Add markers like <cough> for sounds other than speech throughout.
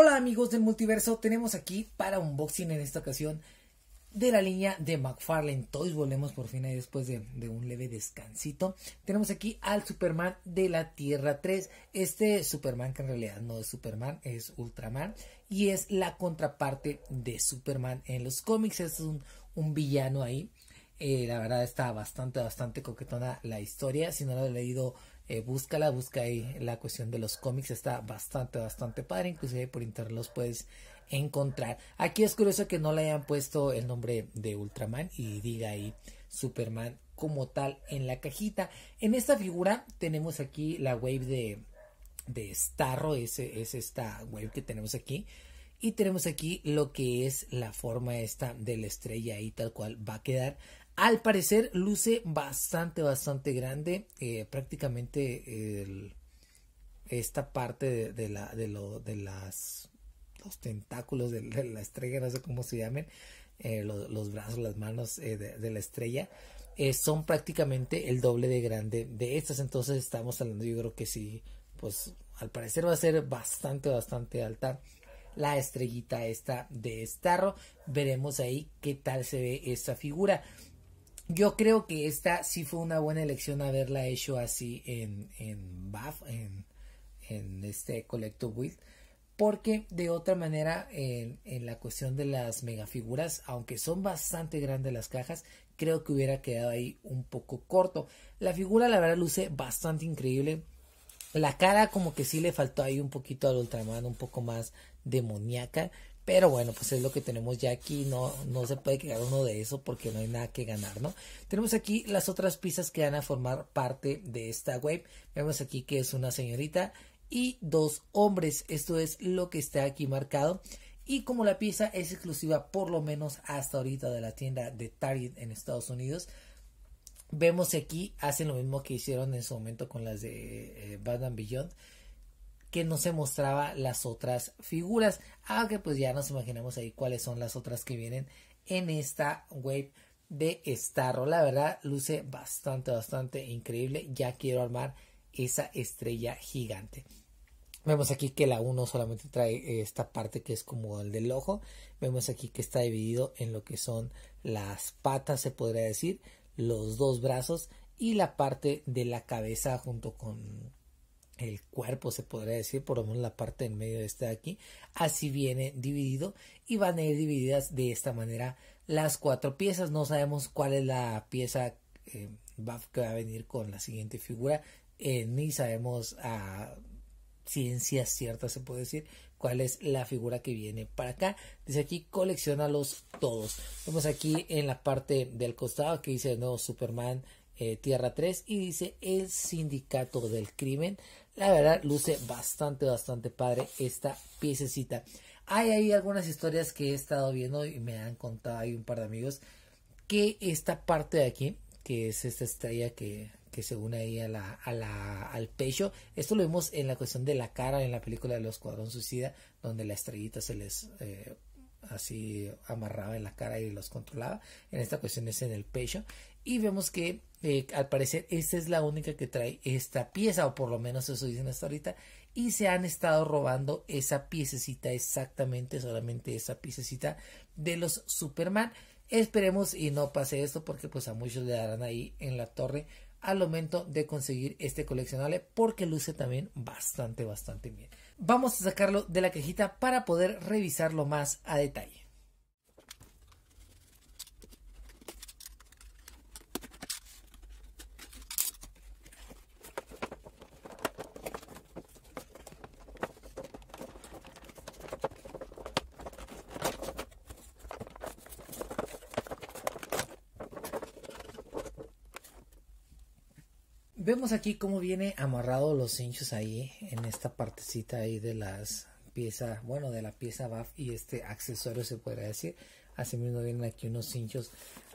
Hola amigos del multiverso, tenemos aquí para unboxing en esta ocasión de la línea de McFarlane Toys. Volvemos por fin ahí después de, un leve descansito. Tenemos aquí al Superman de la Tierra 3. Este Superman que en realidad no es Superman, es Ultraman. Y es la contraparte de Superman en los cómics. Este es un, villano ahí. Eh, la verdad está bastante, bastante coquetona la historia. Si no lo he leído, eh, búscala, busca ahí la cuestión de los cómics, está bastante, bastante padre, inclusive por internet los puedes encontrar. Aquí es curioso que no le hayan puesto el nombre de Ultraman y diga ahí Superman como tal en la cajita. En esta figura tenemos aquí la wave de, de Starro, es, es esta wave que tenemos aquí. Y tenemos aquí lo que es la forma esta de la estrella y tal cual va a quedar. Al parecer luce bastante, bastante grande. Eh, prácticamente esta parte de, la, de, las, los tentáculos de, la estrella, no sé cómo se llamen, eh, los, brazos, las manos eh, de, la estrella, son prácticamente el doble de grande de estas. Entonces estamos hablando, yo creo que sí, pues al parecer va a ser bastante, bastante alta la estrellita esta de Starro. Veremos ahí qué tal se ve esta figura yo creo que esta sí fue una buena elección haberla hecho así en, en BAF, en, este Collecto Build, porque de otra manera en, en, la cuestión de las megafiguras, aunque son bastante grandes las cajas, creo que hubiera quedado ahí un poco corto. La figura la verdad luce bastante increíble. La cara como que sí le faltó ahí un poquito al Ultraman, un poco más demoníaca. Pero bueno, pues es lo que tenemos ya aquí, no, no se puede quedar uno de eso porque no hay nada que ganar, ¿no? Tenemos aquí las otras piezas que van a formar parte de esta web. Vemos aquí que es una señorita y dos hombres, esto es lo que está aquí marcado. Y como la pieza es exclusiva por lo menos hasta ahorita de la tienda de Target en Estados Unidos, vemos aquí, hacen lo mismo que hicieron en su momento con las de eh, Bad Batman Beyond que no se mostraba las otras figuras. Aunque ah, pues ya nos imaginamos ahí cuáles son las otras que vienen en esta wave de Starro. La verdad luce bastante, bastante increíble. Ya quiero armar esa estrella gigante. Vemos aquí que la 1 solamente trae eh, esta parte que es como el del ojo. Vemos aquí que está dividido en lo que son las patas, se podría decir, los dos brazos y la parte de la cabeza junto con el cuerpo se podría decir, por lo menos la parte en medio de este de aquí, así viene dividido y van a ir divididas de esta manera las cuatro piezas, no sabemos cuál es la pieza eh, que va a venir con la siguiente figura, eh, ni sabemos a ciencia cierta se puede decir cuál es la figura que viene para acá. Dice aquí coleccionalos todos. Vemos aquí en la parte del costado que dice de nuevo Superman eh, Tierra 3 y dice el sindicato del crimen. La verdad, luce bastante, bastante padre esta piececita. Hay ahí algunas historias que he estado viendo y me han contado ahí un par de amigos que esta parte de aquí, que es esta estrella que, que se une ahí a al pecho. Esto lo vemos en la cuestión de la cara en la película de los cuadrón Suicida, donde la estrellita se les eh, así amarraba en la cara y los controlaba. En esta cuestión es en el pecho. Y vemos que eh, al parecer esta es la única que trae esta pieza, o por lo menos eso dicen hasta ahorita, y se han estado robando esa piececita exactamente, solamente esa piececita de los Superman. Esperemos y no pase esto porque pues a muchos le darán ahí en la torre al momento de conseguir este coleccionable porque luce también bastante bastante bien. Vamos a sacarlo de la cajita para poder revisarlo más a detalle. Vemos aquí cómo viene amarrado los cinchos ahí en esta partecita ahí de las piezas, bueno, de la pieza BAF y este accesorio se podría decir. mismo vienen aquí unos cinchos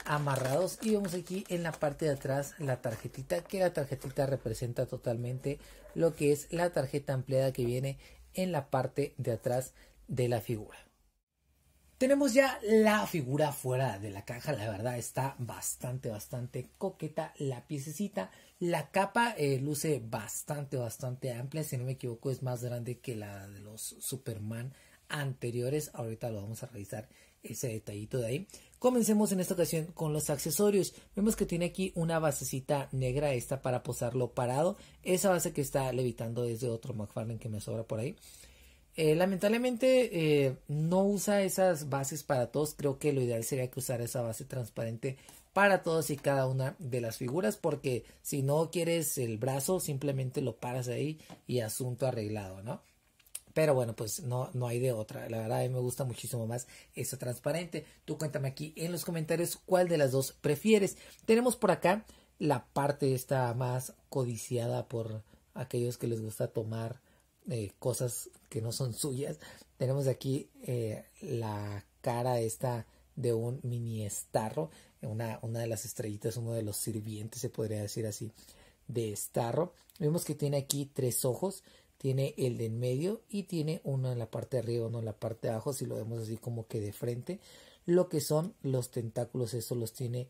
amarrados y vemos aquí en la parte de atrás la tarjetita, que la tarjetita representa totalmente lo que es la tarjeta ampliada que viene en la parte de atrás de la figura. Tenemos ya la figura fuera de la caja, la verdad está bastante, bastante coqueta la piececita. La capa eh, luce bastante, bastante amplia, si no me equivoco es más grande que la de los Superman anteriores. Ahorita lo vamos a revisar ese detallito de ahí. Comencemos en esta ocasión con los accesorios. Vemos que tiene aquí una basecita negra esta para posarlo parado. Esa base que está levitando es de otro McFarlane que me sobra por ahí. Eh, lamentablemente eh, no usa esas bases para todos. Creo que lo ideal sería que usar esa base transparente para todos y cada una de las figuras. Porque si no quieres el brazo, simplemente lo paras ahí y asunto arreglado, ¿no? Pero bueno, pues no, no hay de otra. La verdad, me gusta muchísimo más esa transparente. Tú cuéntame aquí en los comentarios cuál de las dos prefieres. Tenemos por acá la parte esta más codiciada por aquellos que les gusta tomar eh, cosas que no son suyas. Tenemos aquí eh, la cara esta de un mini estarro, una, una de las estrellitas, uno de los sirvientes, se podría decir así, de estarro. Vemos que tiene aquí tres ojos, tiene el de en medio y tiene uno en la parte de arriba, uno en la parte de abajo, si lo vemos así como que de frente. Lo que son los tentáculos, eso los tiene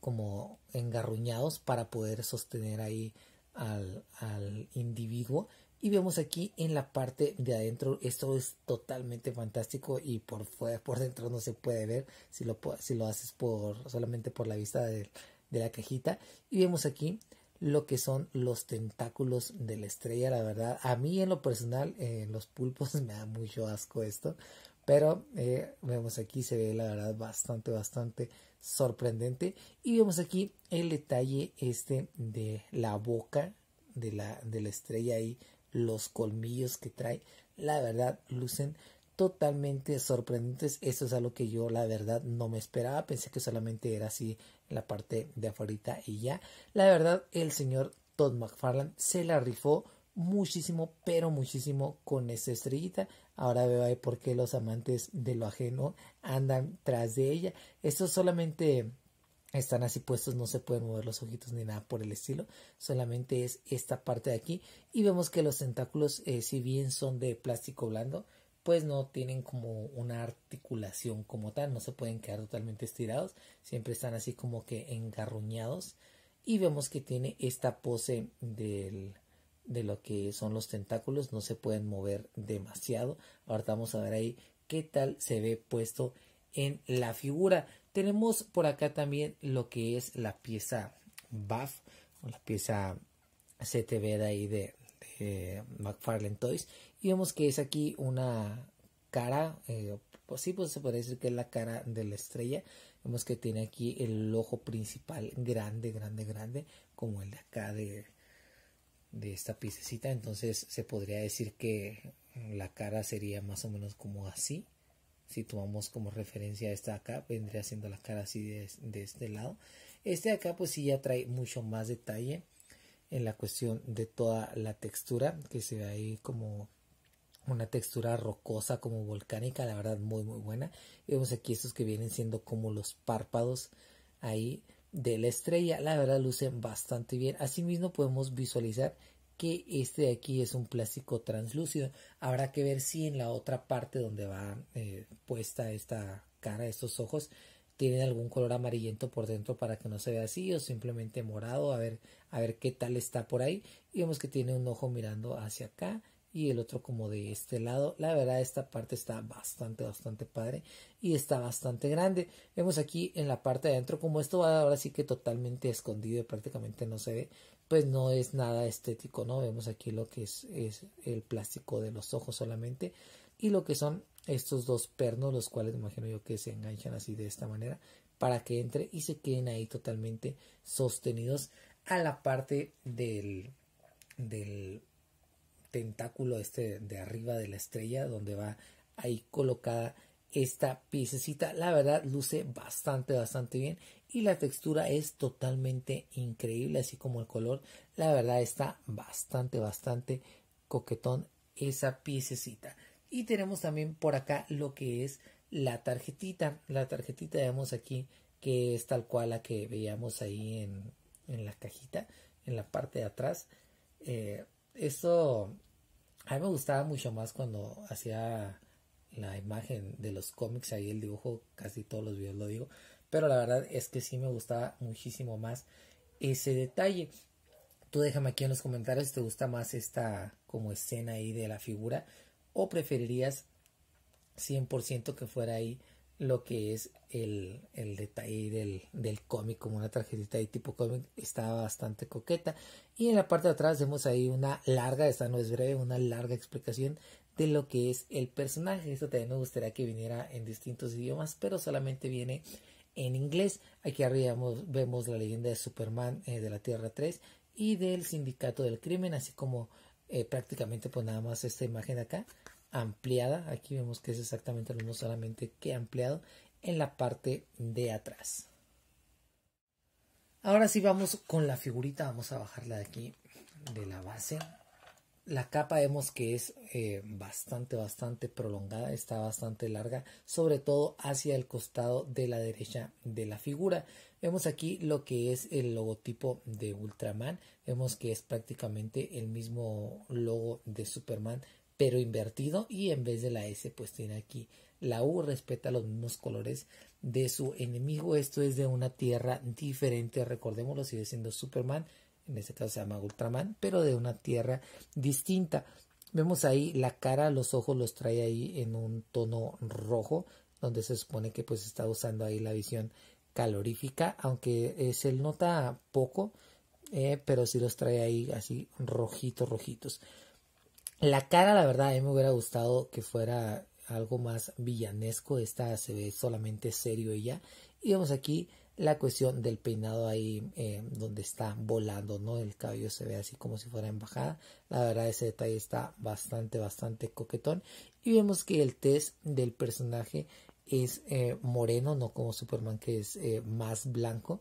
como engarruñados para poder sostener ahí al, al individuo. Y vemos aquí en la parte de adentro, esto es totalmente fantástico y por, fuera por dentro no se puede ver si lo, si lo haces por, solamente por la vista de, de la cajita. Y vemos aquí lo que son los tentáculos de la estrella, la verdad. A mí en lo personal, en los pulpos <laughs> me da mucho asco esto, pero eh, vemos aquí se ve la verdad bastante, bastante sorprendente. Y vemos aquí el detalle este de la boca de la, de la estrella y los colmillos que trae. La verdad, lucen totalmente sorprendentes. eso es algo que yo la verdad no me esperaba. Pensé que solamente era así la parte de afuera y ya. La verdad, el señor Todd McFarlane se la rifó muchísimo, pero muchísimo con esta estrellita. Ahora veo ahí por qué los amantes de lo ajeno andan tras de ella. Estos solamente están así puestos, no se pueden mover los ojitos ni nada por el estilo. Solamente es esta parte de aquí. Y vemos que los tentáculos, eh, si bien son de plástico blando, pues no tienen como una articulación como tal, no se pueden quedar totalmente estirados, siempre están así como que engarruñados y vemos que tiene esta pose del, de lo que son los tentáculos, no se pueden mover demasiado. Ahora vamos a ver ahí qué tal se ve puesto en la figura. Tenemos por acá también lo que es la pieza BAF o la pieza CTV de ahí de, McFarlane Toys y vemos que es aquí una cara, eh, pues sí, pues se puede decir que es la cara de la estrella. Vemos que tiene aquí el ojo principal grande, grande, grande, como el de acá de, de esta piececita entonces se podría decir que la cara sería más o menos como así si tomamos como referencia esta de acá vendría siendo la cara así de, este lado este de acá pues sí ya trae mucho más detalle en la cuestión de toda la textura que se ve ahí como una textura rocosa como volcánica la verdad muy muy buena vemos aquí estos que vienen siendo como los párpados ahí de la estrella. La verdad lucen bastante bien. Asimismo podemos visualizar que este de aquí es un plástico translúcido. Habrá que ver si en la otra parte donde va eh, puesta esta cara, estos ojos, tienen algún color amarillento por dentro para que no se vea así o simplemente morado. A ver, a ver qué tal está por ahí. Y vemos que tiene un ojo mirando hacia acá y el otro como de este lado. La verdad esta parte está bastante, bastante padre y está bastante grande. Vemos aquí en la parte de adentro como esto va ahora sí que totalmente escondido y prácticamente no se ve, pues no es nada estético, ¿no? Vemos aquí lo que es, el plástico de los ojos solamente y lo que son estos dos pernos, los cuales me imagino yo que se enganchan así de esta manera para que entre y se queden ahí totalmente sostenidos a la parte del, del tentáculo este de arriba de la estrella donde va ahí colocada esta piececita. La verdad luce bastante, bastante bien y la textura es totalmente increíble, así como el color. La verdad está bastante, bastante coquetón esa piececita. Y tenemos también por acá lo que es la tarjetita. La tarjetita vemos aquí que es tal cual la que veíamos ahí en, la cajita, en la parte de atrás. Eh, esto a mí me gustaba mucho más cuando hacía la imagen de los cómics, ahí el dibujo, casi todos los videos lo digo, pero la verdad es que sí me gustaba muchísimo más ese detalle. Tú déjame aquí en los comentarios si te gusta más esta como escena ahí de la figura o preferirías 100% que fuera ahí lo que es el, el detalle del, del cómic, como una tarjetita de tipo cómic, está bastante coqueta. Y en la parte de atrás vemos ahí una larga, esta no es breve, una larga explicación de lo que es el personaje. Esto también me gustaría que viniera en distintos idiomas, pero solamente viene en inglés. Aquí arriba vemos, la leyenda de Superman eh, de la Tierra 3 y del Sindicato del Crimen, así como eh, prácticamente pues nada más esta imagen acá ampliada. Aquí vemos que es exactamente lo mismo, solamente que ampliado en la parte de atrás. Ahora sí vamos con la figurita, vamos a bajarla de aquí, de la base. La capa vemos que es eh, bastante, bastante prolongada, está bastante larga, sobre todo hacia el costado de la derecha de la figura. Vemos aquí lo que es el logotipo de Ultraman, vemos que es prácticamente el mismo logo de Superman, pero invertido y en vez de la S pues tiene aquí la U respeta los mismos colores de su enemigo. Esto es de una tierra diferente, recordémoslo, sigue siendo Superman, en este caso se llama Ultraman, pero de una tierra distinta. Vemos ahí la cara, los ojos los trae ahí en un tono rojo, donde se supone que pues está usando ahí la visión calorífica, aunque eh, se nota poco, eh, pero sí los trae ahí así rojitos, rojitos. La cara, la verdad, a mí me hubiera gustado que fuera algo más villanesco. Esta se ve solamente serio ella. Y vemos aquí la cuestión del peinado ahí eh, donde está volando, ¿no? El cabello se ve así como si fuera embajada. La verdad, ese detalle está bastante, bastante coquetón. Y vemos que el test del personaje es eh, moreno, no como Superman que es eh, más blanco.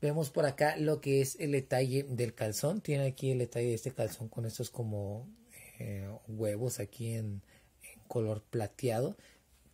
Vemos por acá lo que es el detalle del calzón. Tiene aquí el detalle de este calzón con estos como eh, huevos aquí en, color plateado.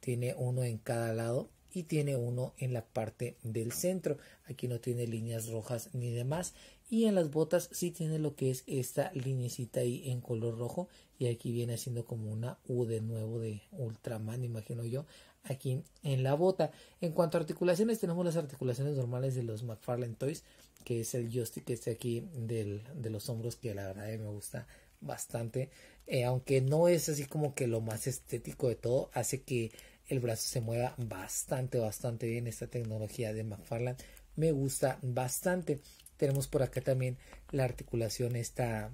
Tiene uno en cada lado y tiene uno en la parte del centro. Aquí no tiene líneas rojas ni demás. Y en las botas sí tiene lo que es esta linecita ahí en color rojo. Y aquí viene haciendo como una U de nuevo de Ultraman, imagino yo aquí en la bota. En cuanto a articulaciones, tenemos las articulaciones normales de los McFarlane Toys, que es el joystick este aquí del, de los hombros, que la verdad me gusta bastante. Eh, aunque no es así como que lo más estético de todo, hace que el brazo se mueva bastante, bastante bien. Esta tecnología de McFarlane me gusta bastante. Tenemos por acá también la articulación esta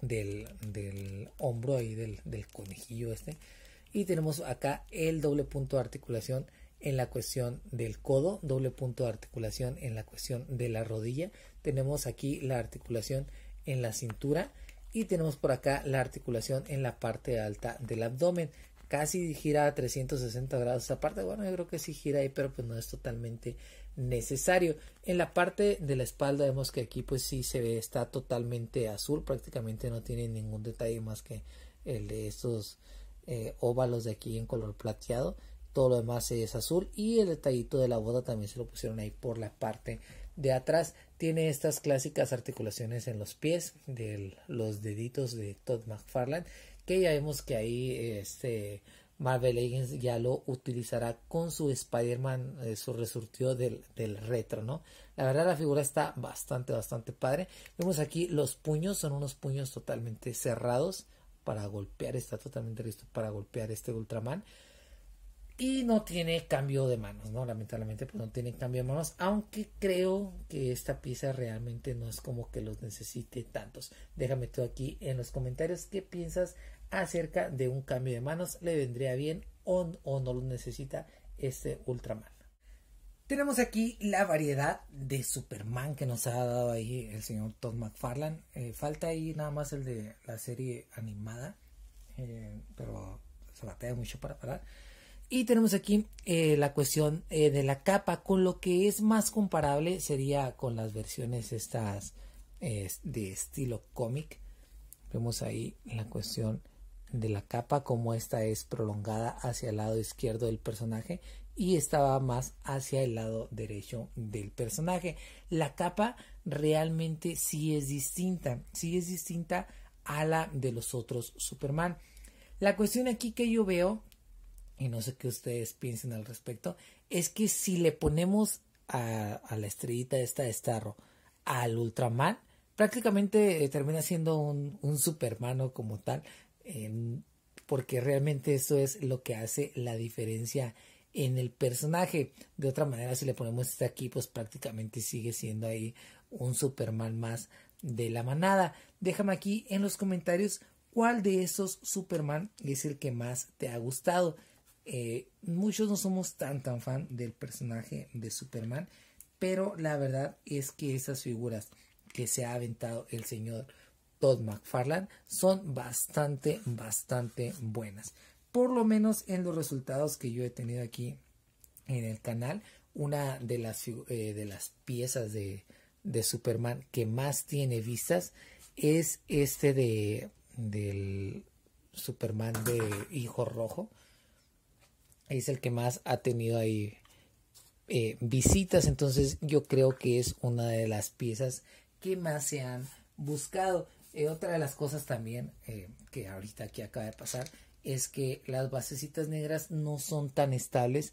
del, del hombro ahí del, del conejillo este y tenemos acá el doble punto de articulación en la cuestión del codo, doble punto de articulación en la cuestión de la rodilla. Tenemos aquí la articulación en la cintura y tenemos por acá la articulación en la parte alta del abdomen. Casi gira a 360 grados esa parte. Bueno, yo creo que sí gira ahí, pero pues no es totalmente necesario. En la parte de la espalda vemos que aquí pues sí se ve, está totalmente azul, prácticamente no tiene ningún detalle más que el de estos eh, óvalos de aquí en color plateado. Todo lo demás es azul y el detallito de la boda también se lo pusieron ahí por la parte de atrás. Tiene estas clásicas articulaciones en los pies de los deditos de Todd McFarlane que ya vemos que ahí este Marvel Legends ya lo utilizará con su Spider-Man, eh, su resurtido del, del, retro, ¿no? La verdad la figura está bastante, bastante padre. Vemos aquí los puños, son unos puños totalmente cerrados, para golpear, está totalmente listo para golpear este Ultraman. Y no tiene cambio de manos, ¿no? Lamentablemente, pues no tiene cambio de manos. Aunque creo que esta pieza realmente no es como que los necesite tantos. Déjame tú aquí en los comentarios qué piensas acerca de un cambio de manos. ¿Le vendría bien o, o no lo necesita este Ultraman? Tenemos aquí la variedad de Superman que nos ha dado ahí el señor Todd McFarlane. Eh, falta ahí nada más el de la serie animada, eh, pero se batalla mucho para parar. Y tenemos aquí eh, la cuestión de la capa, con lo que es más comparable sería con las versiones estas de estilo cómic. Vemos ahí la cuestión de la capa, como esta es prolongada hacia el lado izquierdo del personaje y estaba más hacia el lado derecho del personaje. La capa realmente sí es distinta, sí es distinta a la de los otros Superman. La cuestión aquí que yo veo, y no sé qué ustedes piensen al respecto, es que si le ponemos a, la estrellita esta de Starro al Ultraman, prácticamente eh, termina siendo un, un Superman como tal, porque realmente eso es lo que hace la diferencia en el personaje. De otra manera, si le ponemos este aquí, pues prácticamente sigue siendo ahí un Superman más de la manada. Déjame aquí en los comentarios cuál de esos Superman es el que más te ha gustado. Eh, muchos no somos tan tan fan del personaje de Superman, pero la verdad es que esas figuras que se ha aventado el señor Todd McFarlane son bastante, bastante buenas por lo menos en los resultados que yo he tenido aquí en el canal, una de las, eh, de las piezas de, Superman que más tiene vistas es este de del Superman de Hijo Rojo. Es el que más ha tenido ahí eh, visitas, entonces yo creo que es una de las piezas que más se han buscado. Eh, otra de las cosas también que ahorita aquí acaba de pasar es que las basecitas negras no son tan estables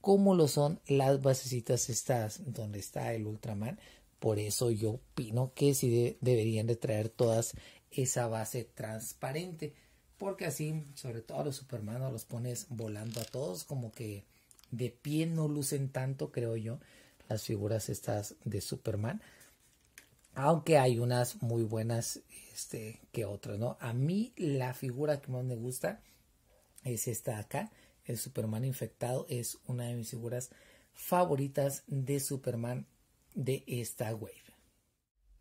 como lo son las basecitas estas donde está el Ultraman. Por eso yo opino que sí deberían de traer todas esa base transparente. Porque así, sobre todo a los Superman, los pones volando a todos, como que de pie no lucen tanto, creo yo, las figuras estas de Superman aunque hay unas muy buenas este, que otras, ¿no? A mí la figura que más me gusta es esta de acá, el Superman infectado, es una de mis figuras favoritas de Superman de esta wave.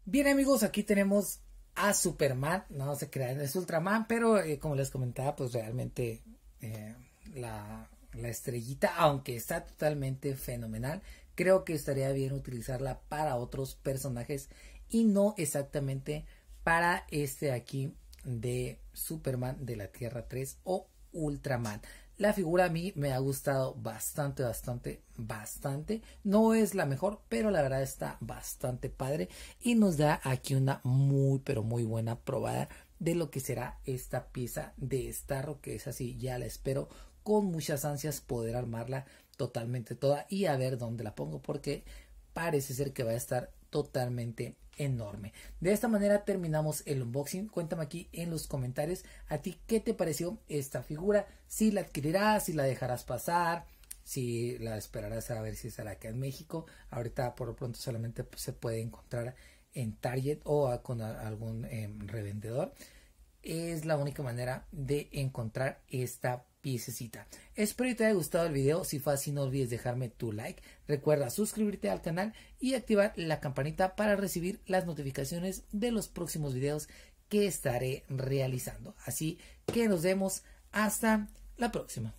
Bien amigos, aquí tenemos a Superman, no se crean, es Ultraman, pero eh, como les comentaba, pues realmente eh, la, la estrellita, aunque está totalmente fenomenal, creo que estaría bien utilizarla para otros personajes y no exactamente para este aquí de Superman de la Tierra 3 o Ultraman. La figura a mí me ha gustado bastante, bastante, bastante. No es la mejor, pero la verdad está bastante padre y nos da aquí una muy, pero muy buena probada de lo que será esta pieza de Starro, que es así, ya la espero con muchas ansias poder armarla totalmente toda y a ver dónde la pongo porque parece ser que va a estar totalmente enorme. De esta manera terminamos el unboxing. Cuéntame aquí en los comentarios a ti qué te pareció esta figura, si la adquirirás, si la dejarás pasar, si la esperarás a ver si estará acá en México. Ahorita por lo pronto solamente se puede encontrar en Target o con algún em, revendedor es la única manera de encontrar esta piececita. Espero que te haya gustado el video. Si fue así, no olvides dejarme tu like. Recuerda suscribirte al canal y activar la campanita para recibir las notificaciones de los próximos videos que estaré realizando. Así que nos vemos hasta la próxima.